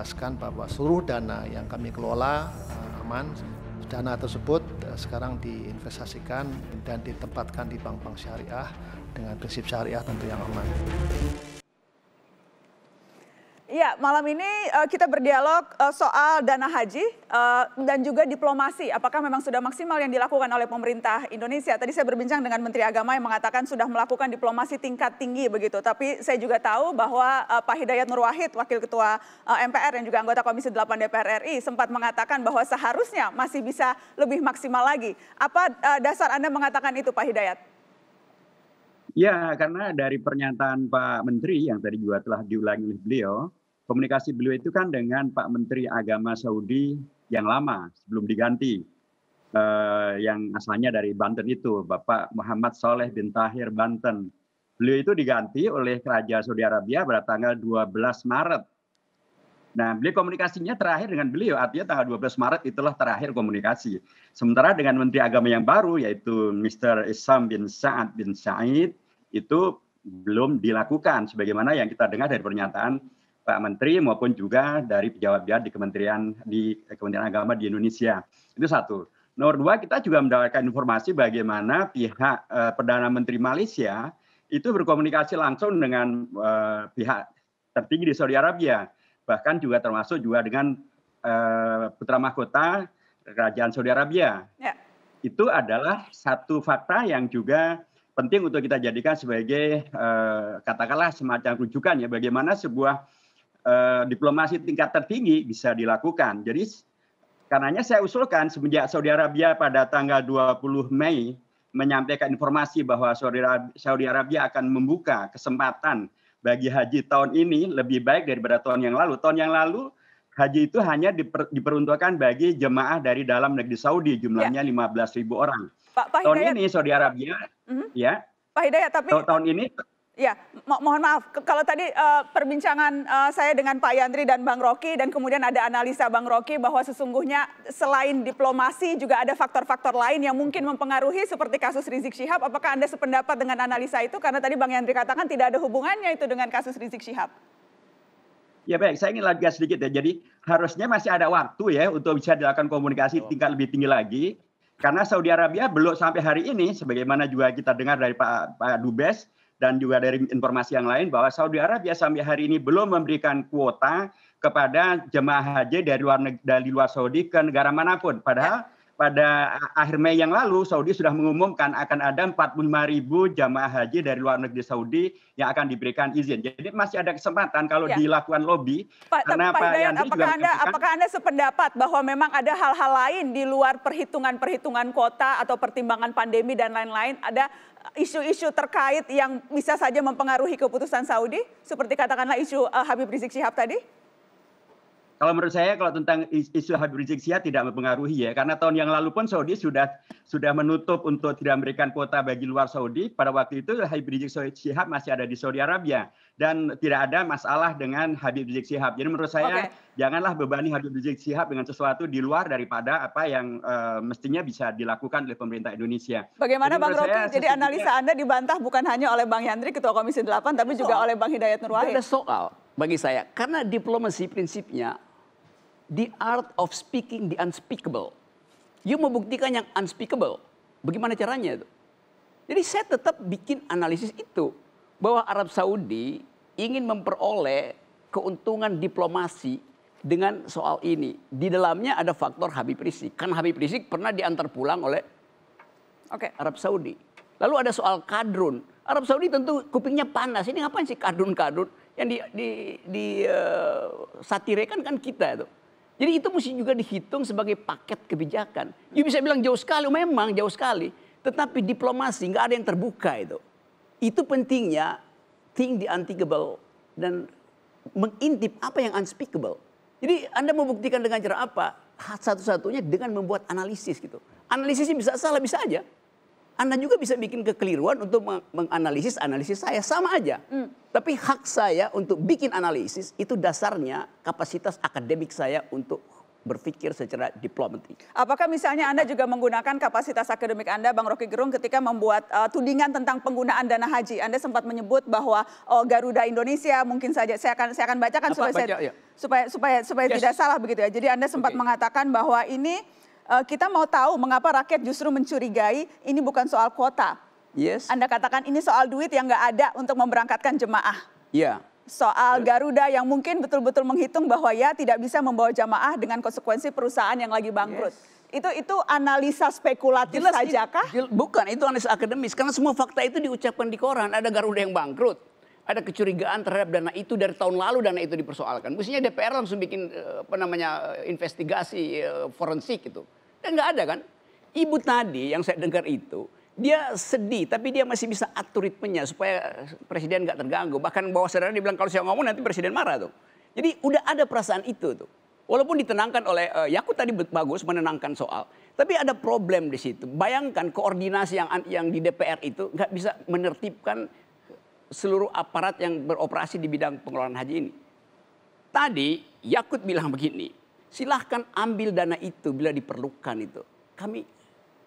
menegaskan bahwa seluruh dana yang kami kelola eh, aman. Dana tersebut eh, sekarang diinvestasikan dan ditempatkan di bank-bank syariah dengan prinsip syariah tentu yang aman. Ya, malam ini uh, kita berdialog uh, soal dana haji uh, dan juga diplomasi. Apakah memang sudah maksimal yang dilakukan oleh pemerintah Indonesia? Tadi saya berbincang dengan Menteri Agama yang mengatakan sudah melakukan diplomasi tingkat tinggi begitu. Tapi saya juga tahu bahwa uh, Pak Hidayat Nur Wahid, Wakil Ketua uh, MPR dan juga anggota Komisi 8 DPR RI sempat mengatakan bahwa seharusnya masih bisa lebih maksimal lagi. Apa uh, dasar Anda mengatakan itu Pak Hidayat? Ya, karena dari pernyataan Pak Menteri yang tadi juga telah diulangi oleh beliau, komunikasi beliau itu kan dengan Pak Menteri Agama Saudi yang lama sebelum diganti eh, yang asalnya dari Banten itu Bapak Muhammad Soleh bin Tahir Banten. Beliau itu diganti oleh Kerajaan Saudi Arabia pada tanggal 12 Maret. Nah, beliau komunikasinya terakhir dengan beliau, artinya tanggal 12 Maret itulah terakhir komunikasi. Sementara dengan Menteri Agama yang baru, yaitu Mr. Isam bin Sa'ad bin Sa'id, itu belum dilakukan sebagaimana yang kita dengar dari pernyataan Pak Menteri maupun juga dari pejabat-pejabat di Kementerian di Kementerian Agama di Indonesia. Itu satu. Nomor dua, kita juga mendapatkan informasi bagaimana pihak eh, Perdana Menteri Malaysia itu berkomunikasi langsung dengan eh, pihak tertinggi di Saudi Arabia, bahkan juga termasuk juga dengan eh, putra mahkota Kerajaan Saudi Arabia. Ya. Itu adalah satu fakta yang juga penting untuk kita jadikan sebagai eh, katakanlah semacam rujukan ya bagaimana sebuah eh, diplomasi tingkat tertinggi bisa dilakukan. Jadi karenanya saya usulkan semenjak Saudi Arabia pada tanggal 20 Mei menyampaikan informasi bahwa Saudi Arabia akan membuka kesempatan bagi haji tahun ini lebih baik daripada tahun yang lalu. Tahun yang lalu haji itu hanya diper, diperuntukkan bagi jemaah dari dalam negeri Saudi jumlahnya ya. 15.000 orang. Pak, Pak tahun ini Saudi Arabia uh mm-hmm. -huh. ya. Pak Hidayat tapi tahun ini Ya, mo mohon maaf. Kalau tadi uh, perbincangan uh, saya dengan Pak Yandri dan Bang Rocky dan kemudian ada analisa Bang Rocky bahwa sesungguhnya selain diplomasi juga ada faktor-faktor lain yang mungkin mempengaruhi seperti kasus Rizik Syihab. Apakah Anda sependapat dengan analisa itu? Karena tadi Bang Yandri katakan tidak ada hubungannya itu dengan kasus Rizik Syihab. Ya baik, saya ingin lanjutkan sedikit ya. Jadi harusnya masih ada waktu ya untuk bisa dilakukan komunikasi tingkat lebih tinggi lagi. Karena Saudi Arabia belum sampai hari ini, sebagaimana juga kita dengar dari Pak, Pak Dubes, dan juga dari informasi yang lain bahwa Saudi Arabia sampai hari ini belum memberikan kuota kepada jemaah haji dari luar dari luar Saudi ke negara manapun. Padahal pada akhir Mei yang lalu Saudi sudah mengumumkan akan ada 45 ribu jamaah haji dari luar negeri Saudi yang akan diberikan izin. Jadi masih ada kesempatan kalau ya. dilakukan lobby. Pak, karena tapi, Pak, Pak Dayan, apakah anda apakah anda sependapat bahwa memang ada hal-hal lain di luar perhitungan-perhitungan kota atau pertimbangan pandemi dan lain-lain? Ada isu-isu terkait yang bisa saja mempengaruhi keputusan Saudi, seperti katakanlah isu uh, Habib Rizik Syihab tadi? kalau menurut saya kalau tentang isu Habib Rizik Sihab tidak mempengaruhi ya karena tahun yang lalu pun Saudi sudah sudah menutup untuk tidak memberikan kuota bagi luar Saudi pada waktu itu Habib Rizik Sihab masih ada di Saudi Arabia dan tidak ada masalah dengan Habib Rizik Sihab. Jadi menurut saya okay. janganlah bebani Habib Rizik Sihab dengan sesuatu di luar daripada apa yang uh, mestinya bisa dilakukan oleh pemerintah Indonesia. Bagaimana jadi, Bang Rocky? jadi analisa Anda dibantah bukan hanya oleh Bang Yandri Ketua Komisi 8 tapi juga oleh Bang Hidayat Nurwahid. Ada soal bagi saya karena diplomasi prinsipnya The art of speaking the unspeakable. You membuktikan yang unspeakable. Bagaimana caranya itu? Jadi saya tetap bikin analisis itu. Bahwa Arab Saudi ingin memperoleh keuntungan diplomasi dengan soal ini. Di dalamnya ada faktor Habib Rizik. Kan Habib Rizik pernah diantar pulang oleh okay. Arab Saudi. Lalu ada soal kadrun. Arab Saudi tentu kupingnya panas. Ini ngapain sih kadrun-kadrun? Yang di, di, di uh, satirekan kan kita itu. Jadi itu mesti juga dihitung sebagai paket kebijakan. You bisa bilang jauh sekali, memang jauh sekali. Tetapi diplomasi nggak ada yang terbuka itu. Itu pentingnya think the unthinkable dan mengintip apa yang unspeakable. Jadi Anda membuktikan dengan cara apa? Satu-satunya dengan membuat analisis gitu. Analisisnya bisa salah, bisa aja. Anda juga bisa bikin kekeliruan untuk menganalisis analisis saya sama aja. Mm. Tapi hak saya untuk bikin analisis itu dasarnya kapasitas akademik saya untuk berpikir secara diplomatik. Apakah misalnya Anda juga menggunakan kapasitas akademik Anda, Bang Rocky Gerung, ketika membuat uh, tudingan tentang penggunaan dana haji? Anda sempat menyebut bahwa oh, Garuda Indonesia mungkin saja saya akan saya akan bacakan Apa, supaya baca, saya, ya. supaya supaya supaya yes. tidak salah begitu ya. Jadi Anda sempat okay. mengatakan bahwa ini uh, kita mau tahu mengapa rakyat justru mencurigai ini bukan soal kuota, Yes. Anda katakan ini soal duit yang nggak ada untuk memberangkatkan jemaah. Iya. Yeah. Soal Garuda yang mungkin betul-betul menghitung bahwa ya tidak bisa membawa jamaah dengan konsekuensi perusahaan yang lagi bangkrut. Yes. Itu itu analisa spekulatif saja kah? bukan, itu analisa akademis. Karena semua fakta itu diucapkan di koran. Ada Garuda yang bangkrut. Ada kecurigaan terhadap dana itu dari tahun lalu dana itu dipersoalkan. Mestinya DPR langsung bikin eh, apa namanya eh, investigasi eh, forensik itu. Dan nggak ada kan? Ibu tadi yang saya dengar itu dia sedih, tapi dia masih bisa atur ritmenya supaya presiden nggak terganggu. Bahkan bawah sadarnya dibilang kalau saya ngomong nanti presiden marah tuh. Jadi udah ada perasaan itu tuh. Walaupun ditenangkan oleh uh, eh, Yakut tadi bagus menenangkan soal, tapi ada problem di situ. Bayangkan koordinasi yang yang di DPR itu nggak bisa menertibkan seluruh aparat yang beroperasi di bidang pengelolaan haji ini. Tadi Yakut bilang begini, silahkan ambil dana itu bila diperlukan itu. Kami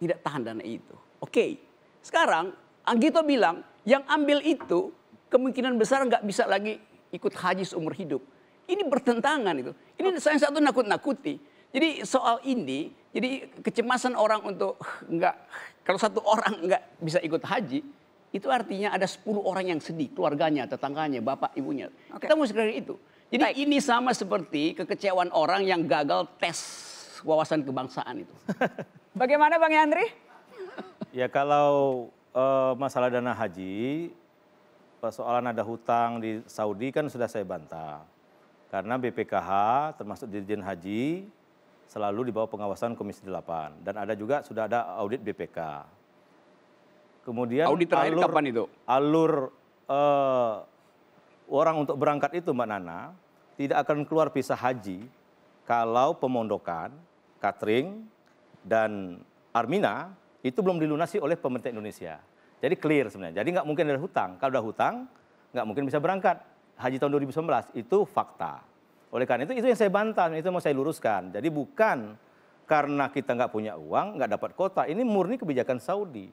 tidak tahan dana itu. Oke, okay. sekarang Anggito bilang yang ambil itu kemungkinan besar nggak bisa lagi ikut haji seumur hidup. Ini bertentangan itu. Ini oh. saya satu nakut-nakuti. Jadi soal ini, jadi kecemasan orang untuk nggak kalau satu orang nggak bisa ikut haji, itu artinya ada 10 orang yang sedih, keluarganya, tetangganya, bapak, ibunya. Okay. Kita mau segera itu. Jadi Baik. ini sama seperti kekecewaan orang yang gagal tes wawasan kebangsaan itu. Bagaimana Bang Yandri? Ya kalau uh, masalah dana haji, persoalan ada hutang di Saudi kan sudah saya bantah. Karena BPKH termasuk Dirjen Haji selalu di bawah pengawasan Komisi 8 dan ada juga sudah ada audit BPK. Kemudian audit terakhir alur, kapan itu? Alur uh, orang untuk berangkat itu Mbak Nana tidak akan keluar visa haji kalau pemondokan, catering, dan Armina itu belum dilunasi oleh pemerintah Indonesia. Jadi clear sebenarnya. Jadi nggak mungkin ada hutang. Kalau ada hutang, nggak mungkin bisa berangkat. Haji tahun 2019 itu fakta. Oleh karena itu, itu yang saya bantah, itu yang mau saya luruskan. Jadi bukan karena kita nggak punya uang, nggak dapat kota. Ini murni kebijakan Saudi.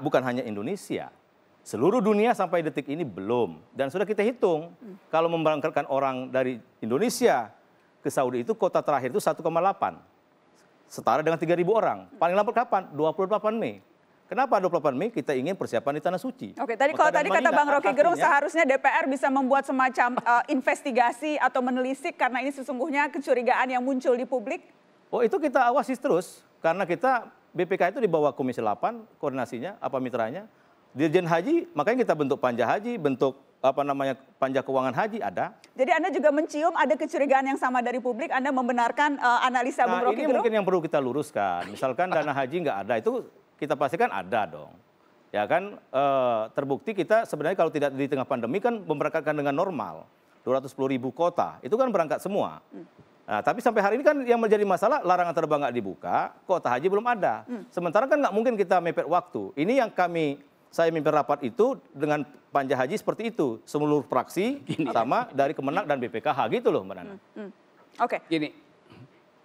bukan hanya Indonesia. Seluruh dunia sampai detik ini belum. Dan sudah kita hitung, kalau memberangkatkan orang dari Indonesia ke Saudi itu kota terakhir itu 1,8 setara dengan 3.000 orang. Paling lambat kapan? 28 Mei. Kenapa 28 Mei kita ingin persiapan di Tanah Suci? Oke, tadi kalau tadi kata Bang Rocky Gerung seharusnya DPR bisa membuat semacam uh, investigasi atau menelisik karena ini sesungguhnya kecurigaan yang muncul di publik. Oh, itu kita awasi terus karena kita BPK itu di bawah Komisi 8 koordinasinya apa mitranya. Dirjen Haji, makanya kita bentuk Panja Haji, bentuk apa namanya panja keuangan haji ada. Jadi Anda juga mencium ada kecurigaan yang sama dari publik, Anda membenarkan uh, analisa nah, Bung ini mungkin yang perlu kita luruskan. Misalkan dana haji nggak ada, itu kita pastikan ada dong. Ya kan e, terbukti kita sebenarnya kalau tidak di tengah pandemi kan memberangkatkan dengan normal. 210 ribu kota, itu kan berangkat semua. Hmm. Nah, tapi sampai hari ini kan yang menjadi masalah larangan terbang nggak dibuka, kota haji belum ada. Hmm. Sementara kan nggak mungkin kita mepet waktu. Ini yang kami saya mimpin rapat itu dengan Panja Haji seperti itu. Seluruh fraksi Gini. sama dari Kemenak dan BPKH gitu loh Mbak Nana. Hmm. Hmm. Oke. Okay. Gini,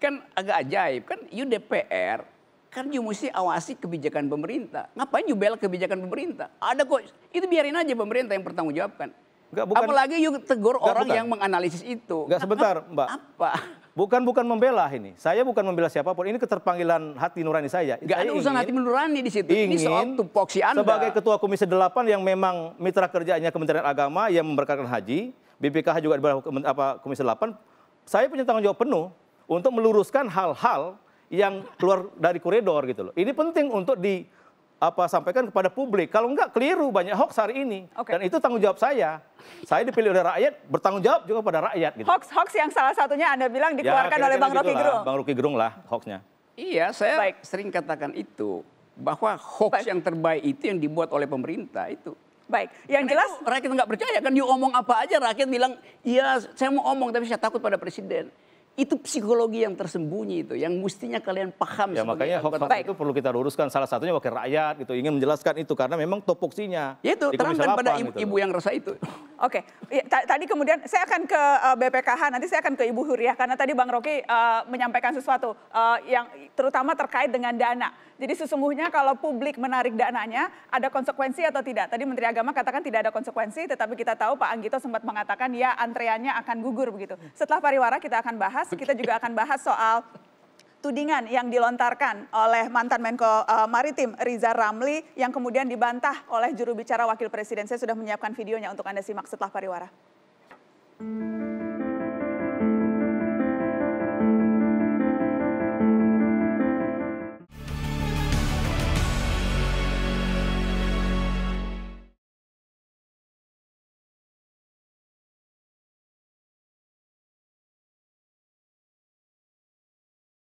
kan agak ajaib. Kan you DPR, kan you mesti awasi kebijakan pemerintah. Ngapain you bela kebijakan pemerintah? Ada kok, itu biarin aja pemerintah yang bertanggung jawabkan. Enggak, bukan, Apalagi you tegur enggak, orang bukan. yang menganalisis itu. Gak sebentar Mbak. Apa? Bukan bukan membela ini. Saya bukan membela siapapun. Ini keterpanggilan hati nurani saya. Gak saya ada urusan hati nurani di situ. ini soal tupoksi Anda. Sebagai ketua Komisi 8 yang memang mitra kerjanya Kementerian Agama yang memberkatkan haji, BPKH juga di apa, Komisi 8, saya punya tanggung jawab penuh untuk meluruskan hal-hal yang keluar dari koridor gitu loh. Ini penting untuk di apa sampaikan kepada publik. Kalau enggak keliru banyak hoax hari ini. Okay. Dan itu tanggung jawab saya. Saya dipilih oleh rakyat, bertanggung jawab juga pada rakyat. Gitu. Hoax hoax yang salah satunya Anda bilang ya, dikeluarkan ya, oleh Bang gitu Ruki Gerung. Bang Rocky Gerung lah hoaxnya. Iya, saya Baik. sering katakan itu bahwa hoax Baik. yang terbaik itu yang dibuat oleh pemerintah itu. Baik, yang Karena jelas rakyat nggak percaya kan, you omong apa aja rakyat bilang, iya saya mau omong tapi saya takut pada presiden itu psikologi yang tersembunyi itu yang mestinya kalian paham ya makanya hoax itu perlu kita luruskan salah satunya wakil rakyat gitu ingin menjelaskan itu karena memang topoksinya ya itu terangkan pada ibu, gitu ibu yang rasa itu oke okay. Ya, tadi kemudian saya akan ke BPKH eh, nanti saya akan ke Ibu Huria karena tadi Bang Rocky uh, menyampaikan sesuatu uh, yang terutama terkait dengan dana jadi sesungguhnya kalau publik menarik dananya ada konsekuensi atau tidak tadi Menteri Agama katakan tidak ada konsekuensi tetapi kita tahu Pak Anggito sempat mengatakan ya antreannya akan gugur begitu setelah pariwara kita akan bahas kita juga akan bahas soal tudingan yang dilontarkan oleh mantan Menko uh, Maritim Riza Ramli yang kemudian dibantah oleh juru bicara Wakil Presiden. Saya sudah menyiapkan videonya untuk Anda simak setelah pariwara. Thank